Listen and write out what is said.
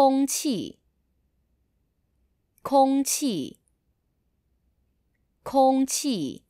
空气，空气，空气。